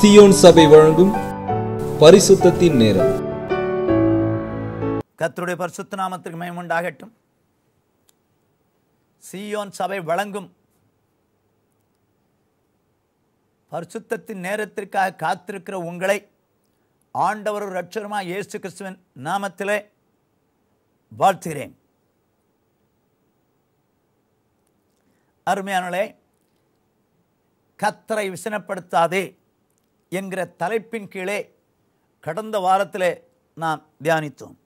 Zion சபை வழங்கும் பரிசுத்தத்தின் நேரம் கத்தருடைய பரிசுத்த நாமத்திற்கு உண்டாகட்டும் சியோன் சபை வழங்கும் பரிசுத்தத்தின் நேரத்திற்காக காத்திருக்கிற உங்களை ஆண்டவர் ரட்சருமா இயேசு கிறிஸ்துவின் நாமத்திலே வாழ்த்துகிறேன் அருமையானே கத்தரை விசனப்படுத்தாதே என்கிற தலைப்பின் கீழே கடந்த வாரத்தில் நாம் தியானித்தோம்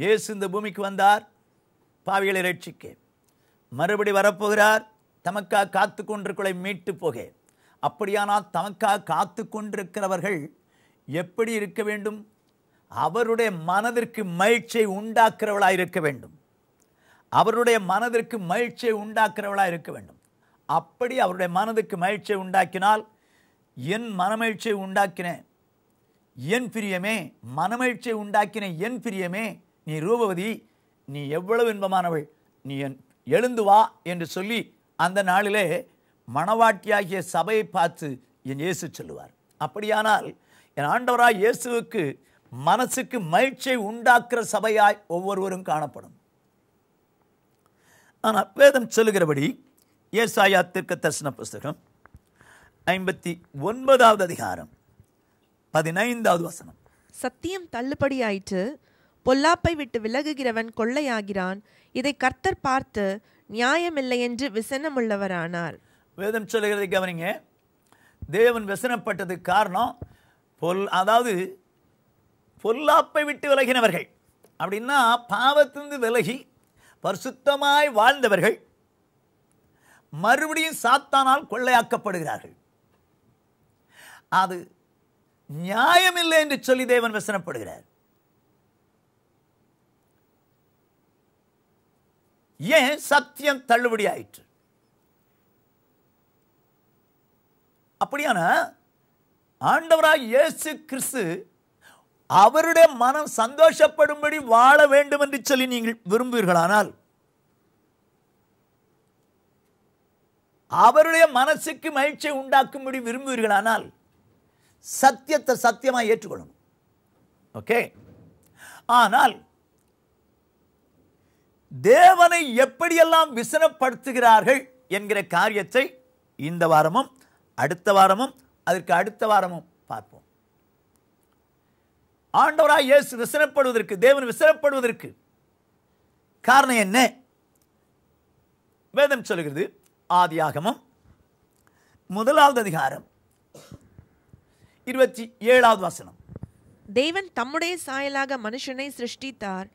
இயேசு இந்த பூமிக்கு வந்தார் பாவிகளை ரட்சிக்க மறுபடி வரப்போகிறார் தமக்காக காத்து கொண்டிருக்கலை மீட்டு போக அப்படியானால் தமக்காக காத்து கொண்டிருக்கிறவர்கள் எப்படி இருக்க வேண்டும் அவருடைய மனதிற்கு மகிழ்ச்சியை உண்டாக்குறவளாக இருக்க வேண்டும் அவருடைய மனதிற்கு மகிழ்ச்சியை உண்டாக்குறவளாக இருக்க வேண்டும் அப்படி அவருடைய மனதுக்கு மகிழ்ச்சியை உண்டாக்கினால் என் மனமகிழ்ச்சியை உண்டாக்கின என் பிரியமே மனமகிழ்ச்சியை உண்டாக்கின என் பிரியமே நீ ரூபவதி நீ எவ்வளவு இன்பமானவள் நீ என் எழுந்து வா என்று சொல்லி அந்த நாளிலே மணவாட்டியாகிய சபையை பார்த்து என் இயேசு சொல்லுவார் அப்படியானால் என் ஆண்டவராக இயேசுவுக்கு மனசுக்கு மகிழ்ச்சியை உண்டாக்குற சபையாய் ஒவ்வொருவரும் காணப்படும் ஆனால் வேதம் சொல்லுகிறபடி ஏசாயா திருக்க தரிசன புஸ்தகம் ஐம்பத்தி ஒன்பதாவது அதிகாரம் பதினைந்தாவது வசனம் சத்தியம் தள்ளுபடி ஆயிற்று பொல்லாப்பை விட்டு விலகுகிறவன் கொள்ளையாகிறான் இதை கர்த்தர் பார்த்து நியாயமில்லை என்று விசனமுள்ளவரானார் வேதம் சொல்லுகிறதை கவனிங்க தேவன் விசனப்பட்டதுக்கு காரணம் பொல் அதாவது பொல்லாப்பை விட்டு விலகினவர்கள் அப்படின்னா பாவத்திலிருந்து விலகி பரிசுத்தமாய் வாழ்ந்தவர்கள் மறுபடியும் சாத்தானால் கொள்ளையாக்கப்படுகிறார்கள் அது நியாயமில்லை என்று சொல்லி தேவன் வசனப்படுகிறார் ஏன் சத்தியம் தள்ளுபடி ஆயிற்று அப்படியான ஆண்டவராக இயேசு கிறிஸ்து அவருடைய மனம் சந்தோஷப்படும்படி வாழ வேண்டும் என்று சொல்லி நீங்கள் விரும்புவீர்களானால் அவருடைய மனசுக்கு மகிழ்ச்சியை உண்டாக்கும்படி விரும்புவீர்களானால் சத்தியத்தை சத்தியமாக ஏற்றுக்கொள்ளணும் ஓகே ஆனால் தேவனை எப்படியெல்லாம் விசனப்படுத்துகிறார்கள் என்கிற காரியத்தை இந்த வாரமும் அடுத்த வாரமும் அதற்கு அடுத்த வாரமும் பார்ப்போம் ஆண்டவராக இயேசு விசனப்படுவதற்கு தேவன் விசனப்படுவதற்கு காரணம் என்ன வேதம் சொல்கிறது ஆதியாகமும் முதலாவது அதிகாரம் இருபத்தி ஏழாவது வசனம் தேவன் தம்முடைய சாயலாக மனுஷனை சிருஷ்டித்தார்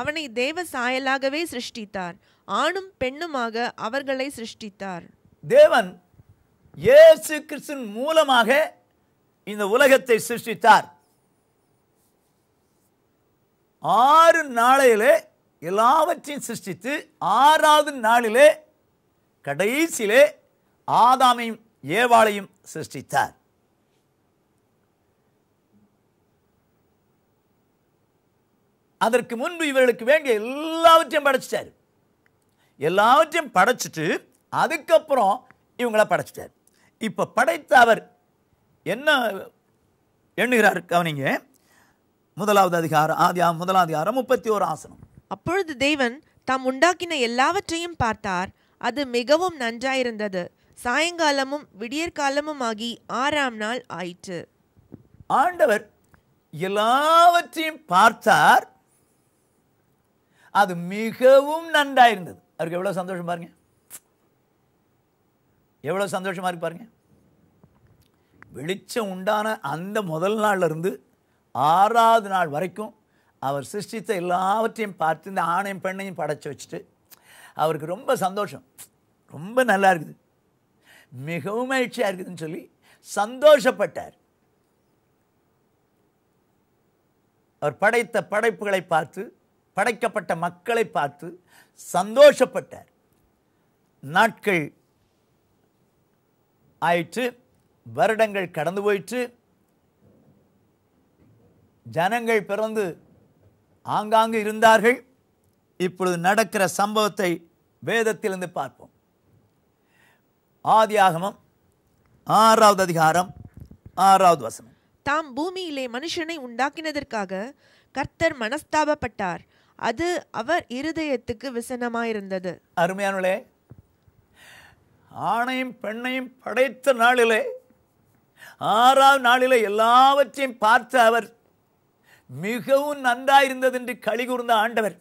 அவனை தேவ சாயலாகவே சிருஷ்டித்தார் ஆணும் பெண்ணுமாக அவர்களை சிருஷ்டித்தார் தேவன் ஏசு கிறிஸ்தின் மூலமாக இந்த உலகத்தை சிருஷ்டித்தார் ஆறு நாளையிலே எல்லாவற்றையும் சிருஷ்டித்து ஆறாவது நாளிலே கடைசியிலே ஆதாமையும் ஏவாளையும் சிருஷ்டித்தார் அதற்கு முன்பு இவர்களுக்கு வேண்டிய எல்லாவற்றையும் படைச்சிட்டார் எல்லாவற்றையும் படைச்சிட்டு அதுக்கப்புறம் இவங்கள படைச்சிட்டார் இப்போ படைத்த அவர் என்ன எண்ணுகிறார் கவனிங்க முதலாவது அதிகாரம் ஆதியா முதலாதிகாரம் முப்பத்தி ஒரு ஆசனம் அப்பொழுது தேவன் தாம் உண்டாக்கின எல்லாவற்றையும் பார்த்தார் அது மிகவும் நன்றாயிருந்தது சாயங்காலமும் விடியற்காலமும் ஆகி ஆறாம் நாள் ஆயிற்று ஆண்டவர் எல்லாவற்றையும் பார்த்தார் அது மிகவும் நன்றாக இருந்தது அவருக்கு எவ்வளோ சந்தோஷம் பாருங்க எவ்வளோ சந்தோஷமாக இருக்கு பாருங்கள் வெளிச்சம் உண்டான அந்த முதல் நாள்லேருந்து ஆறாவது நாள் வரைக்கும் அவர் சிருஷ்டித்த எல்லாவற்றையும் பார்த்து இந்த ஆணையும் பெண்ணையும் படைச்சி வச்சுட்டு அவருக்கு ரொம்ப சந்தோஷம் ரொம்ப நல்லா இருக்குது மிகவும் மகிழ்ச்சியாக இருக்குதுன்னு சொல்லி சந்தோஷப்பட்டார் அவர் படைத்த படைப்புகளை பார்த்து படைக்கப்பட்ட மக்களை பார்த்து சந்தோஷப்பட்டார் நாட்கள் ஆயிற்று வருடங்கள் கடந்து போயிற்று ஜனங்கள் பிறந்து ஆங்காங்கு இருந்தார்கள் இப்பொழுது நடக்கிற சம்பவத்தை வேதத்திலிருந்து பார்ப்போம் ஆதியாகமம் ஆறாவது அதிகாரம் ஆறாவது வசனம் தாம் பூமியிலே மனுஷனை உண்டாக்கினதற்காக கர்த்தர் மனஸ்தாபப்பட்டார் அது அவர் இருதயத்துக்கு விசனமாயிருந்தது அருமையானே ஆணையும் பெண்ணையும் படைத்த நாளிலே ஆறாம் நாளிலே எல்லாவற்றையும் பார்த்த அவர் மிகவும் நன்றாயிருந்தது என்று களி கூர்ந்த ஆண்டவர்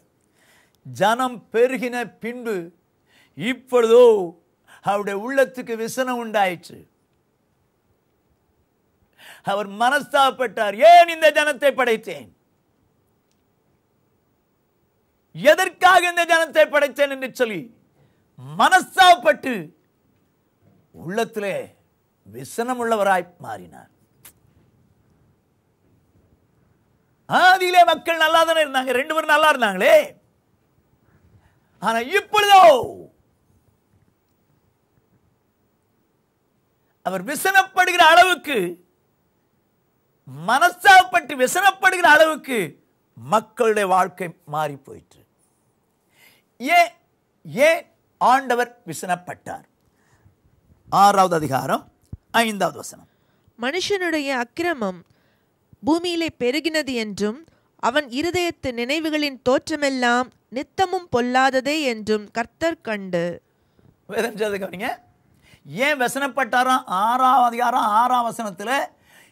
ஜனம் பெருகின பின்பு இப்பொழுதோ அவருடைய உள்ளத்துக்கு விசனம் உண்டாயிற்று அவர் மனஸ்தாப்பட்டார் ஏன் இந்த ஜனத்தை படைத்தேன் எதற்காக இந்த ஜனத்தை படைத்தேன் என்று சொல்லி மனசாப்பட்டு உள்ளத்திலே உள்ளவராய் மாறினார் ஆதியிலே மக்கள் நல்லா தானே இருந்தாங்க ரெண்டு பேரும் நல்லா இருந்தாங்களே ஆனா இப்பொழுதோ அவர் விசனப்படுகிற அளவுக்கு மனசாப்பட்டு விசனப்படுகிற அளவுக்கு மக்களுடைய வாழ்க்கை மாறி போயிற்று ஏன் ஏன் ஆண்டவர் விசனப்பட்டார் ஆறாவது அதிகாரம் ஐந்தாவது வசனம் மனுஷனுடைய அக்கிரமம் பூமியிலே பெருகினது என்றும் அவன் இருதயத்து நினைவுகளின் தோற்றமெல்லாம் நித்தமும் பொல்லாததே என்றும் கர்த்தர் கண்டு ஏன் வசனப்பட்டாராம் ஆறாம் அதிகாரம் ஆறாம் வசனத்தில்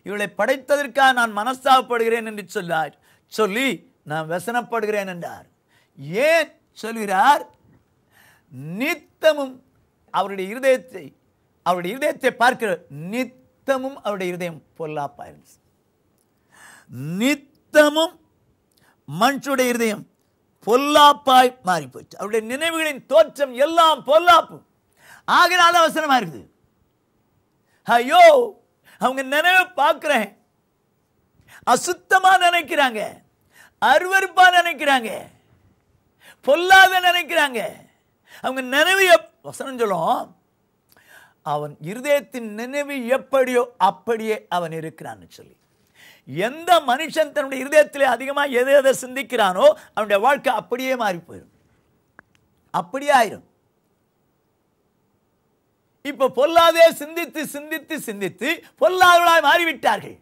இவளை படைத்ததற்காக நான் மனஸ்தாபப்படுகிறேன் என்று சொல்லார் சொல்லி நான் வசனப்படுகிறேன் என்றார் ஏன் சொல்கிறார் நித்தமும் அவருடைய இருதயத்தை அவருடைய இருதயத்தை பார்க்கிற நித்தமும் அவருடைய இருதயம் பொல்லாப்பா இருந்துச்சு நித்தமும் மனுஷனுடைய இருதயம் பொல்லாப்பாய் மாறி போச்சு அவருடைய நினைவுகளின் தோற்றம் எல்லாம் பொல்லாப்பு ஆகினால அவசரமா இருக்குது ஐயோ அவங்க நினைவு பார்க்கிறேன் அசுத்தமா நினைக்கிறாங்க அருவருப்பா நினைக்கிறாங்க பொல்லாத நினைக்கிறாங்க அவங்க நினைவு வசனம் சொல்லும் அவன் இருதயத்தின் நினைவு எப்படியோ அப்படியே அவன் இருக்கிறான்னு சொல்லி எந்த மனுஷன் தன்னுடைய இருதயத்தில் அதிகமாக எதை எதை சிந்திக்கிறானோ அவனுடைய வாழ்க்கை அப்படியே மாறி போயிடும் அப்படியே ஆயிரும் இப்போ பொல்லாதே சிந்தித்து சிந்தித்து சிந்தித்து பொல்லாதவளாய் மாறிவிட்டார்கள்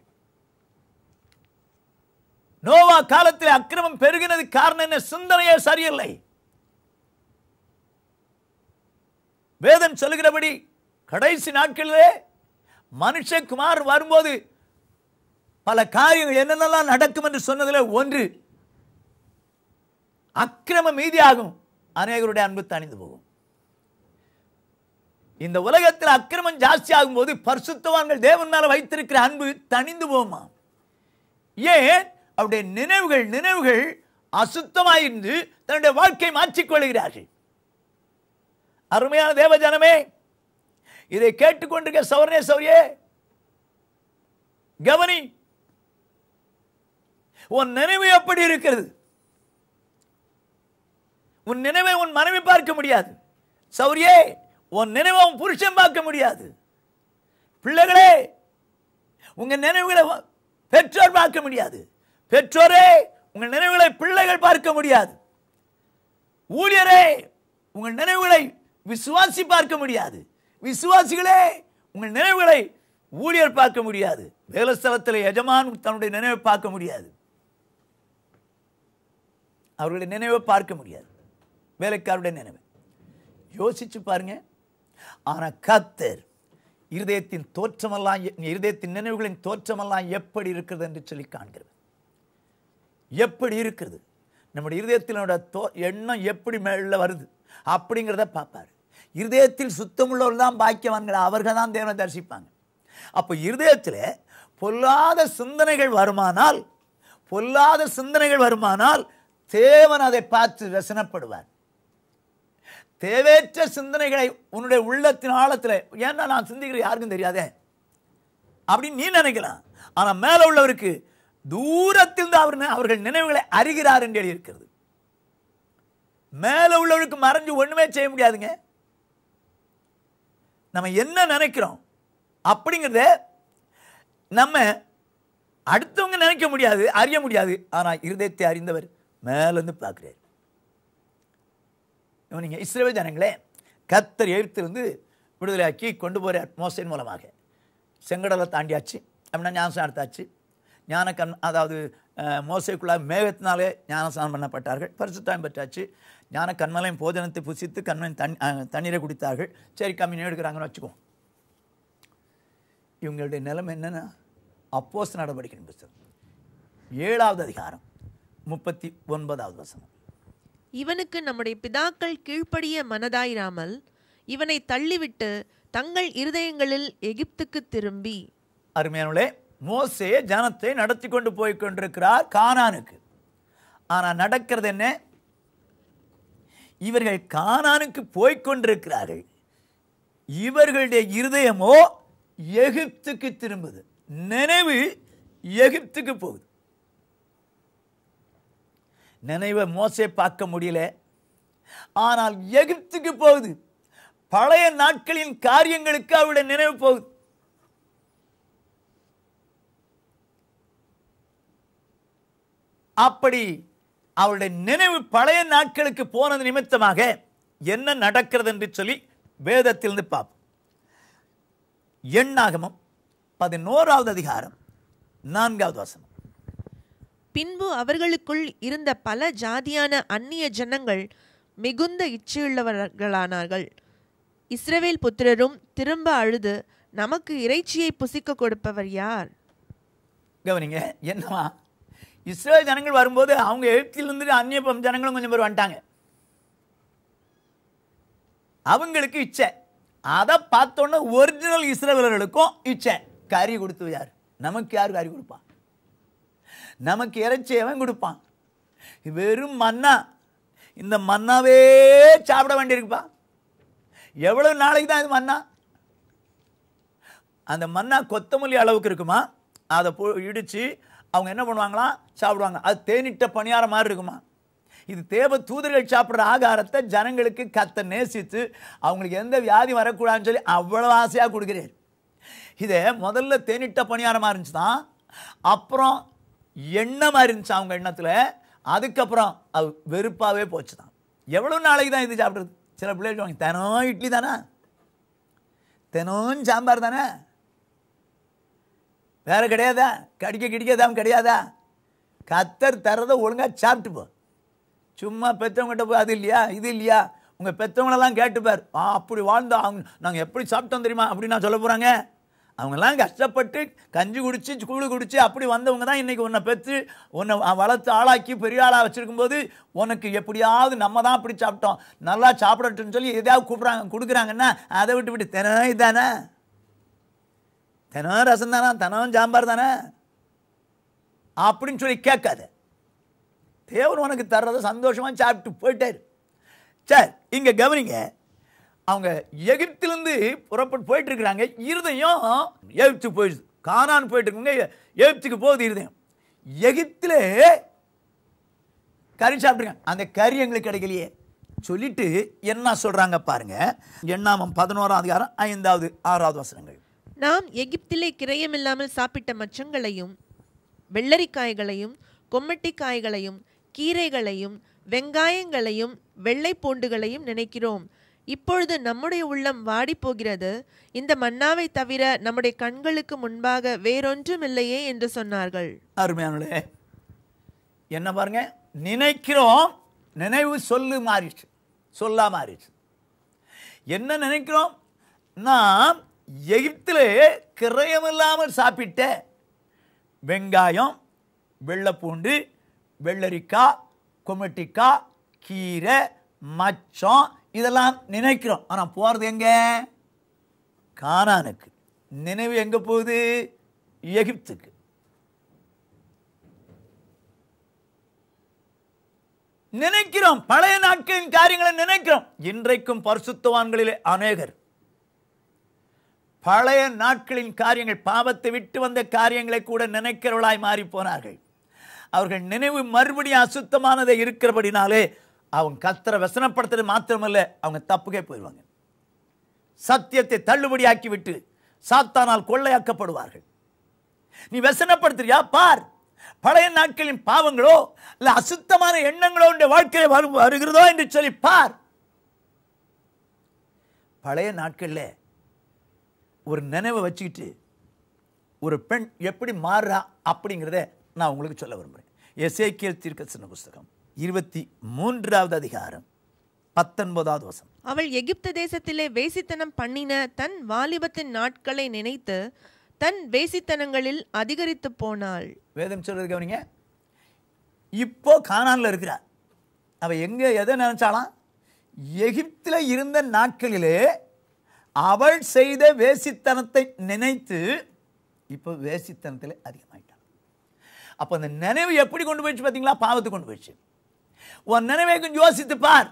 நோவா காலத்தில் அக்கிரமம் பெருகினது காரணம் என்ன சிந்தனையே சரியில்லை வேதம் சொல்லுகிறபடி கடைசி நாட்களிலே மனுஷகுமார் வரும்போது பல காரியங்கள் என்னென்னலாம் நடக்கும் என்று சொன்னதில் ஒன்று அக்கிரம மீதியாகும் அநேகருடைய அன்பு தணிந்து போகும் இந்த உலகத்தில் அக்கிரமம் ஜாஸ்தி ஆகும்போது பரிசுத்தவான்கள் தேவன் மேலே வைத்திருக்கிற அன்பு தணிந்து போகுமா ஏன் அவருடைய நினைவுகள் நினைவுகள் அசுத்தமாயிருந்து தன்னுடைய வாழ்க்கை மாற்றிக்கொள்கிறார்கள் அருமையான தேவஜனமே இதை கேட்டுக்கொண்டிருக்க சவர்ணே சௌரியே கவனி உன் நினைவு எப்படி இருக்கிறது உன் நினைவை உன் மனைவி பார்க்க முடியாது சௌரியே உன் நினைவை உன் புருஷன் பார்க்க முடியாது பிள்ளைகளே உங்க நினைவுகளை பெற்றோர் பார்க்க முடியாது பெற்றோரே உங்கள் நினைவுகளை பிள்ளைகள் பார்க்க முடியாது ஊழியரே உங்கள் நினைவுகளை விசுவாசி பார்க்க முடியாது விசுவாசிகளே உங்கள் நினைவுகளை ஊழியர் பார்க்க முடியாது வேலஸ்தலத்தில் எஜமான் தன்னுடைய நினைவை பார்க்க முடியாது அவர்களுடைய நினைவை பார்க்க முடியாது வேலைக்காருடைய நினைவு யோசிச்சு பாருங்க ஆனால் கத்தர் இருதயத்தின் தோற்றமெல்லாம் இருதயத்தின் நினைவுகளின் தோற்றமெல்லாம் எப்படி இருக்கிறது என்று சொல்லி காண்கிறது எப்படி இருக்கிறது நம்முடைய இருதயத்தினோட தோ எண்ணம் எப்படி மேல வருது அப்படிங்கிறத பார்ப்பார் இருதயத்தில் சுத்தமுள்ளவர் தான் பாக்கியவான்கள் அவர்கள் தான் தேவனை தரிசிப்பாங்க அப்போ இருதயத்தில் பொல்லாத சிந்தனைகள் வருமானால் பொல்லாத சிந்தனைகள் வருமானால் தேவன் அதை பார்த்து வசனப்படுவார் தேவையற்ற சிந்தனைகளை உன்னுடைய உள்ளத்தின் ஆழத்தில் ஏன்னா நான் சிந்திக்கிற யாருக்கும் தெரியாதே அப்படின்னு நீ நினைக்கலாம் ஆனால் மேலே உள்ளவருக்கு தூரத்திலிருந்து அவர் அவர்கள் நினைவுகளை அறிகிறார் என்று எழுதியிருக்கிறது மேலே உள்ளவர்களுக்கு மறைஞ்சு ஒன்றுமே செய்ய முடியாதுங்க நம்ம என்ன நினைக்கிறோம் அப்படிங்கிறத நம்ம அடுத்தவங்க நினைக்க முடியாது அறிய முடியாது ஆனால் இருதயத்தை அறிந்தவர் மேலேருந்து பார்க்குறாரு நீங்கள் இஸ்ரேல் ஜனங்களே கத்தர் எழுத்திருந்து விடுதலையாக்கி கொண்டு போகிற மோசின் மூலமாக செங்கடலை தாண்டியாச்சு அப்படின்னா ஞாபகம் நடத்தாச்சு ஞானக்கண் அதாவது மோசைக்குள்ளாக மேகத்தினாலே ஞானஸ்நானம் பண்ணப்பட்டார்கள் பரிசுத்தாயம் பெற்றாச்சு ஞான கண்மலையும் போஜனத்தை புசித்து கண்மையும் தண் தண்ணீரை குடித்தார்கள் சரி கம்மி எடுக்கிறாங்கன்னு வச்சுக்குவோம் இவங்களுடைய நிலைமை என்னென்னா அப்போஸ் நடவடிக்கை புஸ்தகம் ஏழாவது அதிகாரம் முப்பத்தி ஒன்பதாவது வசனம் இவனுக்கு நம்முடைய பிதாக்கள் கீழ்ப்படிய மனதாயிராமல் இவனை தள்ளிவிட்டு தங்கள் இருதயங்களில் எகிப்துக்கு திரும்பி அருமையானுள்ளே மோசே ஜனத்தை நடத்தி கொண்டு போய் கொண்டிருக்கிறார் கானானுக்கு ஆனால் நடக்கிறது என்ன இவர்கள் கானானுக்கு போய்கொண்டிருக்கிறார்கள் இவர்களுடைய இருதயமோ எகிப்துக்கு திரும்புது நினைவு எகிப்துக்கு போகுது நினைவை மோசே பார்க்க முடியல ஆனால் எகிப்துக்கு போகுது பழைய நாட்களின் காரியங்களுக்கு அவருடைய நினைவு போகுது அப்படி அவருடைய நினைவு பழைய நாட்களுக்கு போனது நிமித்தமாக என்ன நடக்கிறது என்று சொல்லி வேதத்திலிருந்து பார்ப்போம் எண்ணாகமம் பதினோராவது அதிகாரம் நான்காவது வசனம் பின்பு அவர்களுக்குள் இருந்த பல ஜாதியான அந்நிய ஜனங்கள் மிகுந்த இச்சையுள்ளவர்களானார்கள் இஸ்ரவேல் புத்திரரும் திரும்ப அழுது நமக்கு இறைச்சியை புசிக்க கொடுப்பவர் யார் கவனிங்க என்னவா இஸ்ரேல் ஜனங்கள் வரும்போது அவங்க எழுத்திலிருந்து அந்நிய ஜனங்களும் கொஞ்சம் பேர் வந்துட்டாங்க அவங்களுக்கு இச்சை அதை பார்த்தோன்னே ஒரிஜினல் இஸ்ரேலர்களுக்கும் இச்சை கறி கொடுத்து யார் நமக்கு யார் கறி கொடுப்பான் நமக்கு இறைச்சி எவன் கொடுப்பான் வெறும் மன்னா இந்த மன்னாவே சாப்பிட வேண்டியிருக்குப்பா எவ்வளவு நாளைக்கு தான் இது மன்னா அந்த மன்னா கொத்தமல்லி அளவுக்கு இருக்குமா அதை இடிச்சு இடித்து அவங்க என்ன பண்ணுவாங்களாம் சாப்பிடுவாங்க அது தேனிட்ட பணியாரம் மாதிரி இருக்குமா இது தேவ தூதர்கள் சாப்பிட்ற ஆகாரத்தை ஜனங்களுக்கு கத்த நேசித்து அவங்களுக்கு எந்த வியாதி வரக்கூடாதுன்னு சொல்லி அவ்வளோ ஆசையாக கொடுக்குறாரு இதை முதல்ல தேனிட்ட பணியாரமாக இருந்துச்சு தான் அப்புறம் எண்ணெய் மாதிரி இருந்துச்சு அவங்க எண்ணத்தில் அதுக்கப்புறம் அது வெறுப்பாகவே போச்சு தான் எவ்வளோ நாளைக்கு தான் இது சாப்பிட்றது சில பிள்ளைகள் தினம் இட்லி தானே தினம் சாம்பார் தானே வேற கிடையாதா கடிக்க கிடிக்காதான் கிடையாதா கத்தர் தரத ஒழுங்காக சாப்பிட்டு போ சும்மா பெற்றவங்ககிட்ட போய் அது இல்லையா இது இல்லையா உங்கள் பெற்றவங்களெல்லாம் கேட்டுப்பார் ஆ அப்படி வாழ்ந்தோம் அவங்க நாங்கள் எப்படி சாப்பிட்டோம் தெரியுமா அப்படின்னு நான் சொல்ல போகிறாங்க அவங்கெல்லாம் கஷ்டப்பட்டு கஞ்சி குடித்து கூழு குடித்து அப்படி வந்தவங்க தான் இன்றைக்கி உன்னை பெற்று உன்னை வளர்த்து ஆளாக்கி பெரிய ஆளாக வச்சுருக்கும்போது உனக்கு எப்படியாவது நம்ம தான் அப்படி சாப்பிட்டோம் நல்லா சாப்பிடட்டுன்னு சொல்லி எதையாவது கூப்பிட்றாங்க கொடுக்குறாங்கன்னா அதை விட்டு விட்டு தினம் தானே தினம் ரசம் தானா தினம் சாம்பார் தானே அப்படின்னு சொல்லி கேட்காது தேவர் உனக்கு தர்றதை சந்தோஷமாக சாப்பிட்டு போயிட்டார் சார் இங்கே கவனிங்க அவங்க எகிப்திலேருந்து புறப்பட்டு போயிட்டுருக்குறாங்க இருதயம் எகிப்து போயிடுது காணான்னு போயிட்டுருக்குங்க எகிப்துக்கு போகுது இருதயம் எகிப்தில் கறி சாப்பிட்ருக்காங்க அந்த கறி எங்களுக்கு கிடைக்கலையே சொல்லிட்டு என்ன சொல்கிறாங்க பாருங்கள் எண்ணாமம் பதினோராம் அதிகாரம் ஐந்தாவது ஆறாவது வசனங்கள் நாம் எகிப்திலே கிரயமில்லாமல் சாப்பிட்ட மச்சங்களையும் வெள்ளரிக்காய்களையும் கொம்மட்டிக்காய்களையும் கீரைகளையும் வெங்காயங்களையும் வெள்ளை பூண்டுகளையும் நினைக்கிறோம் இப்பொழுது நம்முடைய உள்ளம் வாடி போகிறது இந்த மன்னாவை தவிர நம்முடைய கண்களுக்கு முன்பாக வேறொன்றும் இல்லையே என்று சொன்னார்கள் அருமையானே என்ன பாருங்க நினைக்கிறோம் நினைவு சொல்லு மாறிடுச்சு சொல்லா மாறிடுச்சு என்ன நினைக்கிறோம் நாம் எகிப்திலே இல்லாமல் சாப்பிட்ட வெங்காயம் வெள்ளைப்பூண்டு வெள்ளரிக்காய் கொமட்டிக்காய் கீரை மச்சம் இதெல்லாம் நினைக்கிறோம் ஆனால் போகிறது எங்கே காணானுக்கு நினைவு எங்கே போகுது எகிப்துக்கு நினைக்கிறோம் பழைய நாட்களின் காரியங்களை நினைக்கிறோம் இன்றைக்கும் பரிசுத்தவான்களிலே அநேகர் பழைய நாட்களின் காரியங்கள் பாவத்தை விட்டு வந்த காரியங்களை கூட நினைக்கிறவளாய் மாறி போனார்கள் அவர்கள் நினைவு மறுபடியும் அசுத்தமானதை இருக்கிறபடினாலே அவங்க கத்தரை வசனப்படுத்துறது மாத்திரமல்ல அவங்க தப்புக்கே போயிடுவாங்க சத்தியத்தை தள்ளுபடியாக்கி விட்டு சாத்தானால் கொள்ளையாக்கப்படுவார்கள் நீ வசனப்படுத்துறியா பார் பழைய நாட்களின் பாவங்களோ இல்லை அசுத்தமான எண்ணங்களோ உடைய வாழ்க்கையில் வரும் வருகிறதோ என்று சொல்லி பார் பழைய நாட்களில் ஒரு நினைவை வச்சுக்கிட்டு ஒரு பெண் எப்படி மாறுறா அப்படிங்கிறத நான் உங்களுக்கு சொல்ல விரும்புகிறேன் தீர்க்க சின்ன புஸ்தகம் இருபத்தி மூன்றாவது அதிகாரம் பத்தொன்பதாவது வசம் அவள் எகிப்து தேசத்திலே வேசித்தனம் பண்ணின தன் வாலிபத்தின் நாட்களை நினைத்து தன் வேசித்தனங்களில் அதிகரித்து போனாள் வேதம் சொல்றது கவனிங்க இப்போ காணான்ல இருக்கிறார் அவள் எங்கே எதை நினச்சாலாம் எகிப்தில் இருந்த நாட்களிலே அவள் செய்த வேசித்தனத்தை நினைத்து இப்போ வேசித்தனத்தில் அதிகமாயிட்டான் அப்போ அந்த நினைவு எப்படி கொண்டு போயிடுச்சு பார்த்தீங்களா பாவத்தை கொண்டு போயிடுச்சு உன் நினைவை கொஞ்சம் யோசித்து பார்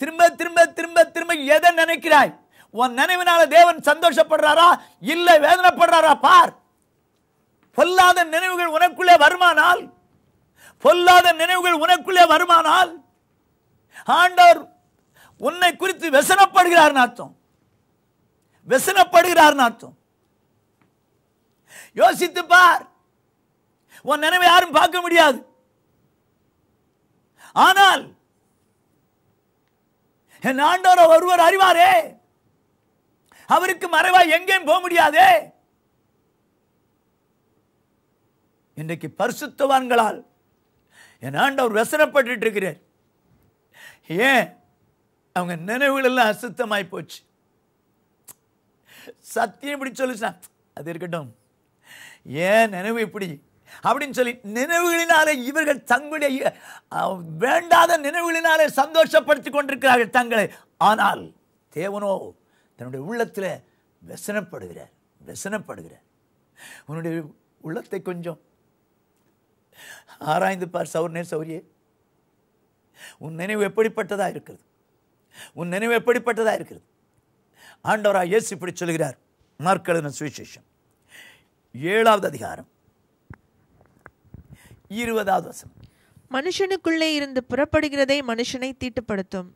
திரும்ப திரும்ப திரும்ப திரும்ப எதை நினைக்கிறாய் உன் நினைவினால தேவன் சந்தோஷப்படுறாரா இல்லை வேதனைப்படுறாரா பார் பொல்லாத நினைவுகள் உனக்குள்ளே வருமானால் பொல்லாத நினைவுகள் உனக்குள்ளே வருமானால் ஆண்டவர் உன்னை குறித்து வெசனப்படுகிறார் அர்த்தம் வெசனப்படுகிறார்னு அர்த்தம் யோசித்து பார் உன் நினைவை யாரும் பார்க்க முடியாது ஆனால் என் ஆண்டோர ஒருவர் அறிவாரே அவருக்கு மறைவா எங்கேயும் போக முடியாதே இன்றைக்கு பரிசுத்தவான்களால் என் ஆண்டவர் வசனப்பட்டு இருக்கிறார் ஏன் அவங்க நினைவுகள் எல்லாம் அசுத்தமாய் போச்சு சத்தியம் இப்படி சொல்லுச்சுனா அது இருக்கட்டும் ஏன் நினைவு இப்படி அப்படின்னு சொல்லி நினைவுகளினாலே இவர்கள் தங்களுடைய வேண்டாத நினைவுகளினாலே சந்தோஷப்படுத்தி கொண்டிருக்கிறார்கள் தங்களை ஆனால் தேவனோ தன்னுடைய உள்ளத்தில் வெசனப்படுகிறார் வெசனப்படுகிறார் உன்னுடைய உள்ளத்தை கொஞ்சம் ஆராய்ந்து பார் சௌர்ணே சௌரியே உன் நினைவு எப்படிப்பட்டதாக இருக்கிறது உன் நினைவு எப்படிப்பட்டதாக இருக்கிறது ஆண்டவராக இயேசு இப்படி சொல்கிறார் மார்க்கெழுதின சுவிசேஷம் ஏழாவது அதிகாரம் இருபதாவது வசனம் மனுஷனுக்குள்ளே இருந்து புறப்படுகிறதே மனுஷனை தீட்டுப்படுத்தும்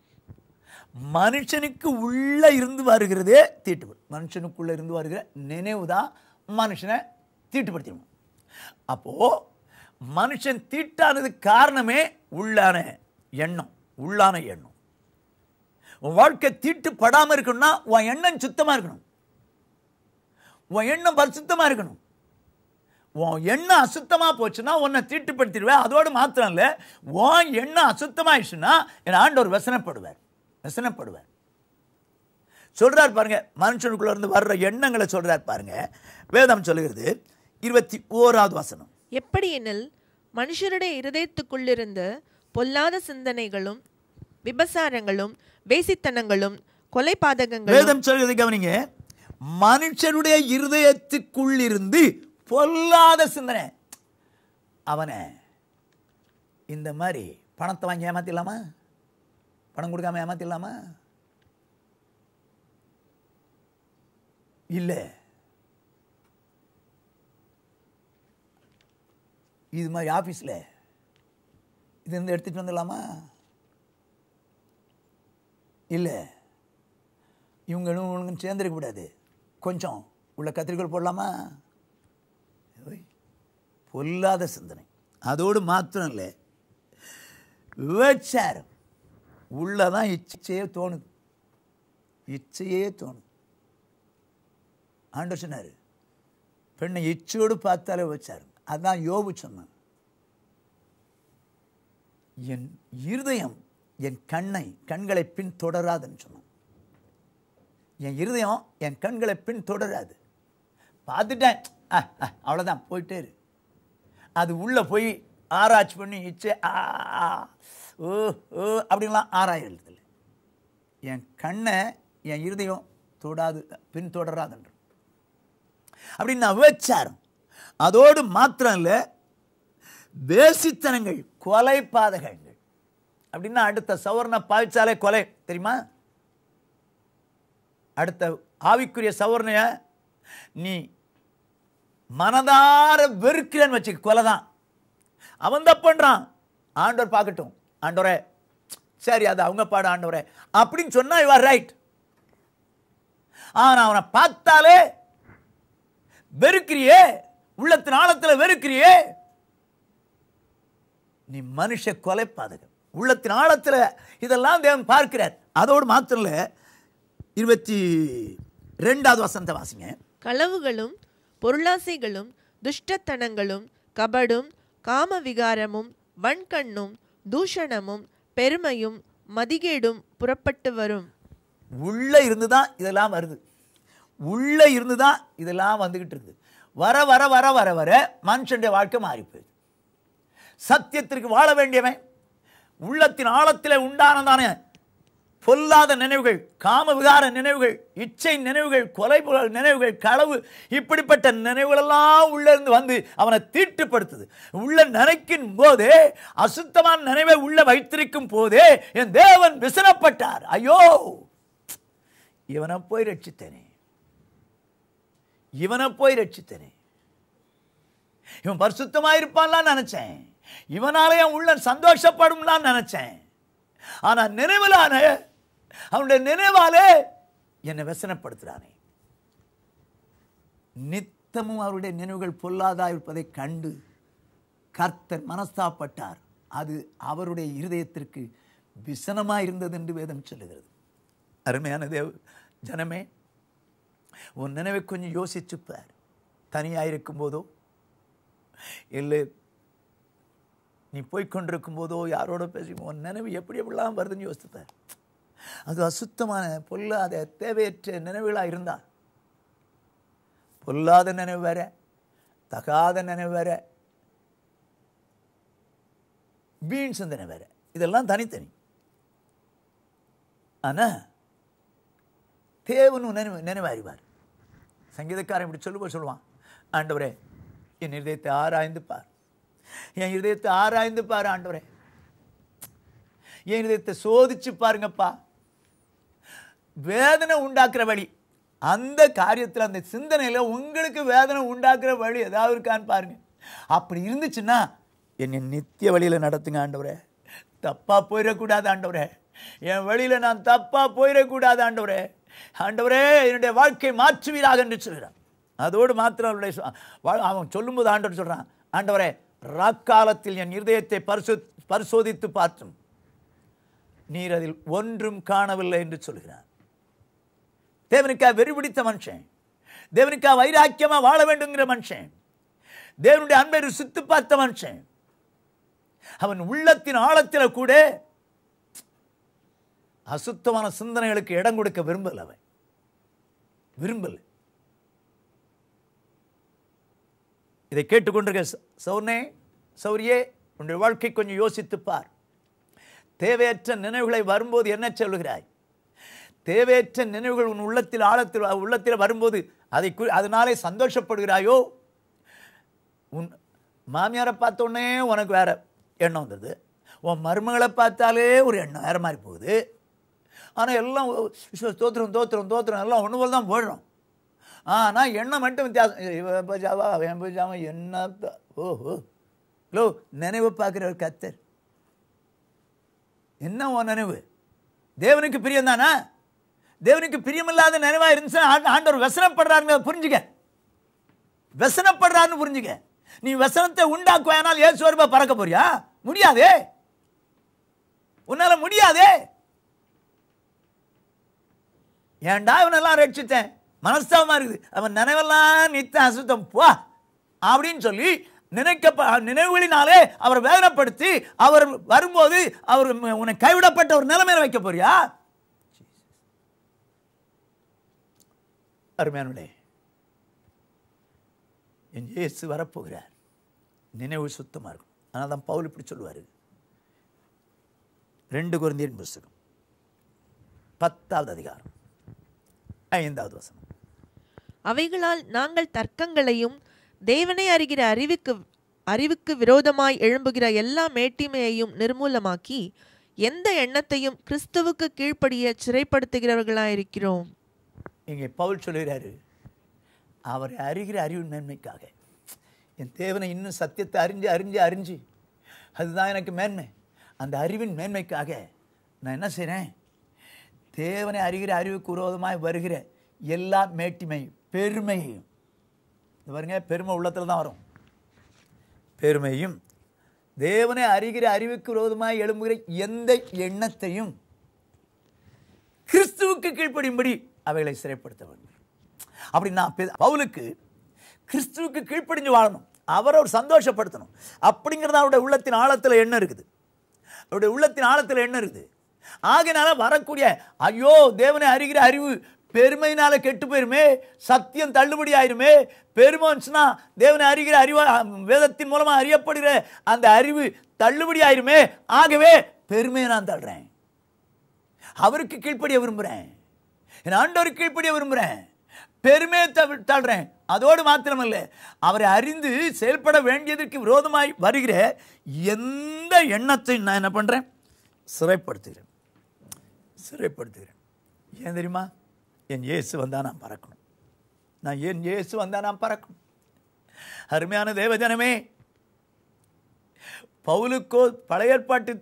மனுஷனுக்கு உள்ள இருந்து வருகிறதே தீட்டுப்படும் மனுஷனுக்குள்ள இருந்து வருகிற நினைவு தான் மனுஷனை தீட்டுப்படுத்திடுவோம் அப்போ மனுஷன் தீட்டானது காரணமே உள்ளான எண்ணம் உள்ளான எண்ணம் உன் வாழ்க்கை தீட்டுப்படாமல் இருக்கணும்னா உன் எண்ணம் சுத்தமாக இருக்கணும் உன் எண்ணம் பரிசுத்தமாக இருக்கணும் உன் எண்ணம் அசுத்தமாக போச்சுன்னா உன்னை தீட்டுப்படுத்திடுவேன் அதோடு மாத்திரம் இல்லை உன் எண்ணம் அசுத்தமாகிடுச்சுன்னா என் ஆண்டவர் வசனப்படுவார் வசனப்படுவார் சொல்கிறார் மனுஷனுக்குள்ளே மனுஷனுக்குள்ளேருந்து வர்ற எண்ணங்களை சொல்கிறார் பாருங்கள் வேதம் சொல்லுகிறது இருபத்தி ஓராவது வசனம் எப்படி எனில் மனுஷருடைய இருதயத்துக்குள்ளிருந்து பொல்லாத சிந்தனைகளும் விபசாரங்களும் வேசித்தனங்களும் கொலை பாதகங்கள் வேதம் கவனிங்க மனுஷனுடைய இருதயத்துக்குள்ளிருந்து பொல்லாத சிந்தனை அவனை இந்த மாதிரி பணத்தை வாங்கி ஏமாத்திடலாமா பணம் கொடுக்காம ஏமாத்திடலாமா இல்லை இது மாதிரி ஆஃபீஸில் இது இருந்து எடுத்துகிட்டு வந்துடலாமா இல்லை இவங்க இவங்க சேர்ந்துருக்க கூடாது கொஞ்சம் உள்ள கத்திரிக்கோள் போடலாமா பொல்லாத சிந்தனை அதோடு மாத்திரம் இல்லை விபச்சாரம் உள்ளதான் இச்சையே தோணுது இச்சையே தோணுது ஆண்டு சொன்னார் பெண்ணை இச்சையோடு பார்த்தாலே விபச்சாரம் அதான் யோபு சொன்னான் என் இருதயம் என் கண்ணை கண்களை பின் தொடராதுன்னு சொன்னான் என் இருதயம் என் கண்களை பின் தொடராது பார்த்துட்டேன் அவ்வளோதான் போயிட்டே இரு அது உள்ளே போய் ஆராய்ச்சி பண்ணி இச்சு ஆ ஓ ஓ அப்படின்லாம் ஆராயறதில்லை என் கண்ணை என் இருதயம் தொடாது பின் அப்படின்னு நான் விபச்சாரம் அதோடு மாத்திரம் இல்லை தேசித்தனங்கள் கொலை பாதகங்கள் அப்படின்னா அடுத்த சவர்ண பாவிச்சாலே கொலை தெரியுமா அடுத்த ஆவிக்குரிய சவர்ணைய நீ மனதார வெறுக்கிறேன்னு வச்சு கொலை தான் அவன் தான் பண்ணுறான் ஆண்டவர் பார்க்கட்டும் ஆண்டோரே சரி அது அவங்க பாடு ஆண்டவரே அப்படின்னு சொன்னால் இவார் ரைட் ஆனால் அவனை பார்த்தாலே வெறுக்கிறியே உள்ளத்தின் ஆழத்தில் வெறுக்கிறியே நீ மனுஷ கொலை பாதுகா உள்ளத்தின் ஆழத்தில் இதெல்லாம் தேவன் பார்க்கிறார் அதோடு மாத்திரம் இருபத்தி ரெண்டாவது வசந்த வாசிங்க களவுகளும் பொருளாசைகளும் துஷ்டத்தனங்களும் கபடும் காம விகாரமும் வன்கண்ணும் தூஷணமும் பெருமையும் மதிகேடும் புறப்பட்டு வரும் உள்ளே இருந்து தான் இதெல்லாம் வருது உள்ளே இருந்து தான் இதெல்லாம் வந்துக்கிட்டு இருக்குது வர வர வர வர வர மனுஷனுடைய வாழ்க்கை மாறி போயிடுது சத்தியத்திற்கு வாழ வேண்டியவன் உள்ளத்தின் ஆழத்தில் உண்டானதான பொல்லாத நினைவுகள் காம விகார நினைவுகள் இச்சை நினைவுகள் கொலை நினைவுகள் களவு இப்படிப்பட்ட நினைவுகளெல்லாம் உள்ளிருந்து வந்து அவனை தீட்டுப்படுத்துது உள்ள நினைக்கும் போதே அசுத்தமான நினைவை உள்ள வைத்திருக்கும் போதே என் தேவன் விசனப்பட்டார் ஐயோ இவனை போய் ரட்சித்தனே இவனை போய் ரட்சித்தனே இவன் பரிசுத்தமாக இருப்பான்லாம் நினச்சேன் இவனாலே என் உள்ள சந்தோஷப்படும்லாம் நினைச்சேன் ஆனால் நினைவிலான அவனுடைய நினைவாலே என்னை வசனப்படுத்துகிறானே நித்தமும் அவருடைய நினைவுகள் பொல்லாதா இருப்பதை கண்டு கர்த்தர் மனஸ்தாப்பட்டார் அது அவருடைய இருதயத்திற்கு விசனமாக இருந்தது என்று வேதம் சொல்லுகிறது அருமையான தேவ ஜனமே உன் நினைவை கொஞ்சம் யோசிச்சுப்பார் தனியாக இருக்கும்போதோ இல்லை நீ போய்கொண்டிருக்கும் போதோ யாரோட பேசி நினைவு எப்படி எப்படிலாம் வருதுன்னு யோசித்தார் அது அசுத்தமான பொல்லாத தேவையற்ற நினைவுகளாக இருந்தால் பொல்லாத நினைவு வேற தகாத நினைவு வேற வீண் சிந்தனை வேற இதெல்லாம் தனித்தனி ஆனா தேவனும் நினைவு அறிவார் சங்கீதக்காரன் இப்படி சொல்லுவோம் சொல்லுவான் ஆண்டவரே என் இதயத்தை ஆராய்ந்து பார் என் இதயத்தை ஆராய்ந்து பாரு ஆண்டவரே என் இதயத்தை சோதிச்சு பாருங்கப்பா வேதனை உண்டாக்குற வழி அந்த காரியத்தில் அந்த சிந்தனையில் உங்களுக்கு வேதனை உண்டாக்குற வழி ஏதாவது இருக்கான்னு பாருங்க அப்படி இருந்துச்சுன்னா என்னை நித்திய வழியில் நடத்துங்க ஆண்டவரே தப்பாக போயிடக்கூடாது ஆண்டவரே என் வழியில் நான் தப்பாக போயிடக்கூடாது ஆண்டவரே ஆண்டவரே என்னுடைய வாழ்க்கை மாற்றுவீராக என்று சொல்கிறான் அதோடு மாத்திரம் அவருடைய அவன் சொல்லும்போது ஆண்டவர் சொல்கிறான் ஆண்டவரே ராக்காலத்தில் என் இருதயத்தை பரிசோ பரிசோதித்து பார்த்தும் நீர் அதில் ஒன்றும் காணவில்லை என்று சொல்கிறார் தேவனுக்கா வெறிபிடித்த மனுஷன் தேவனுக்கா வைராக்கியமாக வாழ வேண்டுங்கிற மனுஷன் தேவனுடைய அன்பை ருசித்து பார்த்த மனுஷன் அவன் உள்ளத்தின் ஆழத்தில் கூட அசுத்தமான சிந்தனைகளுக்கு இடம் கொடுக்க விரும்பலை அவன் விரும்பலை இதை கேட்டுக்கொண்டிருக்க சௌர்னே சௌரியே உன்னுடைய வாழ்க்கை கொஞ்சம் யோசித்துப்பார் தேவையற்ற நினைவுகளை வரும்போது என்ன சொல்கிறாய் தேவையற்ற நினைவுகள் உன் உள்ளத்தில் ஆழத்தில் உள்ளத்தில் வரும்போது அதை அதனாலே சந்தோஷப்படுகிறாயோ உன் மாமியாரை பார்த்தோன்னே உனக்கு வேறு எண்ணம் வந்தது உன் மருமகளை பார்த்தாலே ஒரு எண்ணம் வேறு மாதிரி போகுது ஆனால் எல்லாம் தோத்திரம் தோத்திரம் தோத்திரம் எல்லாம் ஒன்று போல் தான் போயிடும் ஆனால் எண்ணம் மட்டும் வித்தியாசம் பூஜாமா என்ன ஓஹோ ஹலோ நினைவு பார்க்குற ஒரு கத்தர் என்ன உன் நினைவு தேவனுக்கு பிரியம் தானா தேவனுக்கு பிரியமில்லாத நினைவாக இருந்துச்சுன்னா ஆண்டவர் வசனப்படுறாருங்க புரிஞ்சுக்க வசனப்படுறாருன்னு புரிஞ்சுக்க நீ வசனத்தை உண்டாக்குவானால் ஏசு வருபா பறக்க போறியா முடியாதே உன்னால் முடியாதே ஏண்டா இவனெல்லாம் ரட்சித்தேன் மனஸ்தாபமாக இருக்குது அவன் நினைவெல்லாம் நித்த அசுத்தம் போ அப்படின்னு சொல்லி நினைக்க நினைவுகளினாலே அவர் வேதனைப்படுத்தி அவர் வரும்போது அவர் உன்னை கைவிடப்பட்ட ஒரு நிலைமையில வைக்க போறியா அருமையானுடைய என் இயேசு வரப்போகிறார் நினைவு சுத்தமாக இருக்கும் ஆனால் தான் பவுல் இப்படி சொல்லுவார் ரெண்டு குருந்தியின் புஸ்தகம் பத்தாவது அதிகாரம் ஐந்தாவது வசனம் அவைகளால் நாங்கள் தர்க்கங்களையும் தேவனை அறிகிற அறிவுக்கு அறிவுக்கு விரோதமாய் எழும்புகிற எல்லா மேட்டிமையையும் நிர்மூலமாக்கி எந்த எண்ணத்தையும் கிறிஸ்துவுக்கு கீழ்ப்படிய சிறைப்படுத்துகிறவர்களாக இருக்கிறோம் இங்கே பவுல் சொல்கிறாரு அவரை அறிகிற அறிவு மேன்மைக்காக என் தேவனை இன்னும் சத்தியத்தை அறிஞ்சு அறிஞ்சு அறிஞ்சு அதுதான் எனக்கு மேன்மை அந்த அறிவின் மேன்மைக்காக நான் என்ன செய்கிறேன் தேவனை அறிகிற அறிவுக்கு உரோதமாக வருகிற எல்லா மேட்டிமையும் பெருமையும் இது பாருங்க பெருமை உள்ளத்தில் தான் வரும் பெருமையும் தேவனை அறிகிற அறிவுக்கு விரோதமாக எழும்புகிற எந்த எண்ணத்தையும் கிறிஸ்துவுக்கு கீழ்ப்படியும்படி அவைகளை சிறைப்படுத்த வேண்டும் அப்படி நான் பவுலுக்கு கிறிஸ்துவுக்கு கீழ்ப்படிஞ்சு வாழணும் அவரை ஒரு சந்தோஷப்படுத்தணும் அப்படிங்கிறது அவருடைய உள்ளத்தின் ஆழத்தில் என்ன இருக்குது அவருடைய உள்ளத்தின் ஆழத்தில் என்ன இருக்குது ஆகினால வரக்கூடிய ஐயோ தேவனை அறிகிற அறிவு பெருமையினால கெட்டு போயிருமே சத்தியம் தள்ளுபடி ஆயிருமே பெருமைன்னா தேவனை அறிகிற அறிவா வேதத்தின் மூலமாக அறியப்படுகிற அந்த அறிவு தள்ளுபடி ஆயிருமே ஆகவே பெருமையை நான் தள்ளுறேன் அவருக்கு கீழ்ப்படிய விரும்புகிறேன் என் ஆண்டோருக்கு கீழ்ப்படிய விரும்புகிறேன் பெருமையை தள்ளுறேன் அதோடு மாத்திரமல்ல அவரை அறிந்து செயல்பட வேண்டியதற்கு விரோதமாய் வருகிற எந்த எண்ணத்தை நான் என்ன பண்ணுறேன் சிறைப்படுத்துகிறேன் சிறைப்படுத்துகிறேன் ஏன் தெரியுமா என் இயேசு வந்தால் நான் பறக்கணும் நான் என் இயேசு வந்தால் நான் பறக்கணும் அருமையான தேவஜனமே பவுலுக்கோ பழையற்பாட்டு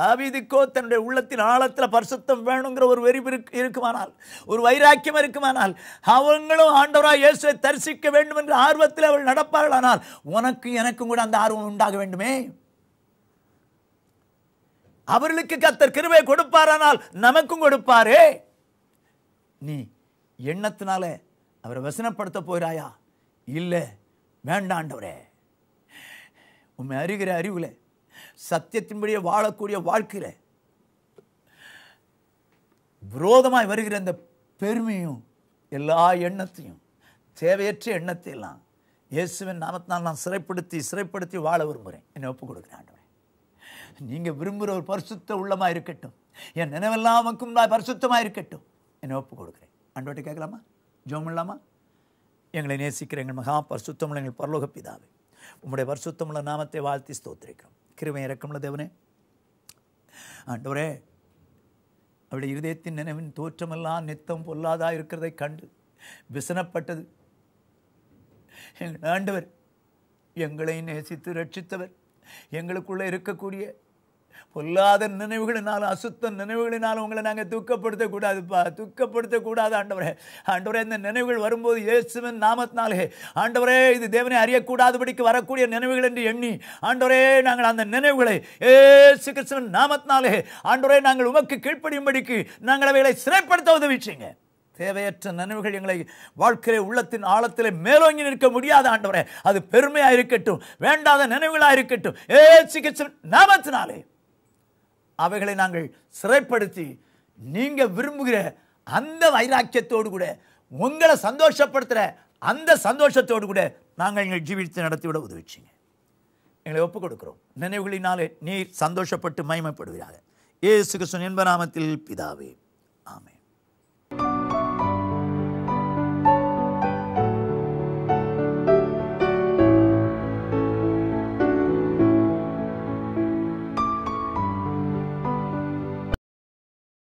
தாவீதுக்கோ தன்னுடைய உள்ளத்தின் ஆழத்தில் பரிசுத்தம் வேணுங்கிற ஒரு வெறி இருக்குமானால் ஒரு வைராக்கியம் இருக்குமானால் அவங்களும் ஆண்டவராக இயேசுவை தரிசிக்க வேண்டும் என்ற ஆர்வத்தில் அவள் நடப்பார்களானால் உனக்கும் எனக்கும் கூட அந்த ஆர்வம் உண்டாக வேண்டுமே அவர்களுக்கு கத்தர் கிருவை கொடுப்பாரானால் நமக்கும் கொடுப்பாரே நீ எண்ணத்தினால அவரை வசனப்படுத்த போகிறாயா இல்லை வேண்டாண்டவரே உண்மை அறிகிற அறிவில் சத்தியத்தின்படியே வாழக்கூடிய வாழ்க்கையில் விரோதமாய் வருகிற அந்த பெருமையும் எல்லா எண்ணத்தையும் தேவையற்ற எண்ணத்தையெல்லாம் இயேசுவின் நாமத்தினால் நான் சிறைப்படுத்தி சிறைப்படுத்தி வாழ விரும்புகிறேன் என்னை ஒப்பு கொடுக்குறேன் நீங்கள் விரும்புகிற ஒரு பரிசுத்த உள்ளமாக இருக்கட்டும் என் நினைவெல்லாம் நமக்கும் பரிசுத்தமாக இருக்கட்டும் என்னை ஒப்பு கொடுக்குறேன் அன்றோட்டை கேட்கலாமா ஜோம் இல்லாமா எங்களை நேசிக்கிற எங்கள் மகா பரிசுத்தமுள்ள எங்கள் பரலோக பிதாவே உங்களுடைய பரிசுத்தமுள்ள நாமத்தை வாழ்த்தி ஸ்தோத்திரிக்கிறோம் கிருமை இறக்கமுள்ள தேவனே ஆண்டவரே அவருடைய இருதயத்தின் நினைவின் தோற்றமெல்லாம் நித்தம் பொல்லாதாக இருக்கிறதை கண்டு விசனப்பட்டது எங்கள் ஆண்டவர் எங்களை நேசித்து ரட்சித்தவர் எங்களுக்குள்ளே இருக்கக்கூடிய பொல்லாத நினைவுகளினாலும் அசுத்த நினைவுகளினாலும் உங்களை நாங்கள் துக்கப்படுத்தக்கூடாதுப்பா துக்கப்படுத்தக்கூடாது ஆண்டவரே ஆண்டவரே இந்த நினைவுகள் வரும்போது இயேசுவின் நாமத்தினாலே ஆண்டவரே இது தேவனை அறியக்கூடாதபடிக்கு வரக்கூடிய நினைவுகள் என்று எண்ணி ஆண்டவரே நாங்கள் அந்த நினைவுகளை ஏசு கிறிஸ்துவின் நாமத்தினாலே ஆண்டவரே நாங்கள் உமக்கு கீழ்ப்படியும்படிக்கு நாங்கள் அவைகளை சிறைப்படுத்த உதவிச்சிங்க தேவையற்ற நினைவுகள் எங்களை வாழ்க்கையை உள்ளத்தின் ஆழத்தில் மேலோங்கி நிற்க முடியாத ஆண்டவரே அது பெருமையாக இருக்கட்டும் வேண்டாத நினைவுகளாக இருக்கட்டும் ஏ சிகிச்சை நாமத்தினாலே அவைகளை நாங்கள் சிறைப்படுத்தி நீங்கள் விரும்புகிற அந்த வைராக்கியத்தோடு கூட உங்களை சந்தோஷப்படுத்துகிற அந்த சந்தோஷத்தோடு கூட நாங்கள் எங்கள் ஜீவித்து நடத்திவிட உதவிச்சிங்க எங்களை ஒப்புக் கொடுக்குறோம் நினைவுகளினாலே நீர் சந்தோஷப்பட்டு மயமைப்படுவீராக ஏசு கிருஷ்ணன் என்ப நாமத்தில் பிதாவே